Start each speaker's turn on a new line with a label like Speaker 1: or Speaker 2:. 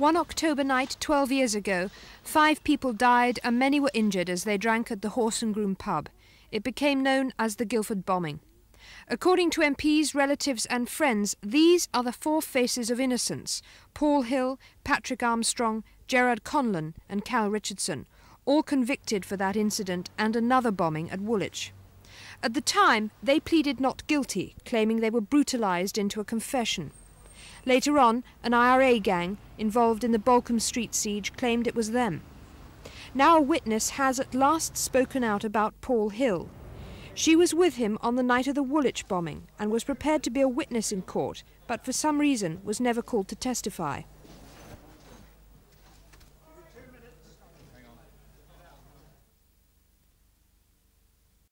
Speaker 1: One October night 12 years ago, five people died and many were injured as they drank at the Horse and Groom pub. It became known as the Guildford bombing. According to MPs, relatives, and friends, these are the four faces of innocence Paul Hill, Patrick Armstrong, Gerard Conlon, and Cal Richardson, all convicted for that incident and another bombing at Woolwich. At the time, they pleaded not guilty, claiming they were brutalised into a confession. Later on, an IRA gang involved in the Balcombe Street siege claimed it was them. Now a witness has at last spoken out about Paul Hill. She was with him on the night of the Woolwich bombing and was prepared to be a witness in court, but for some reason was never called to testify.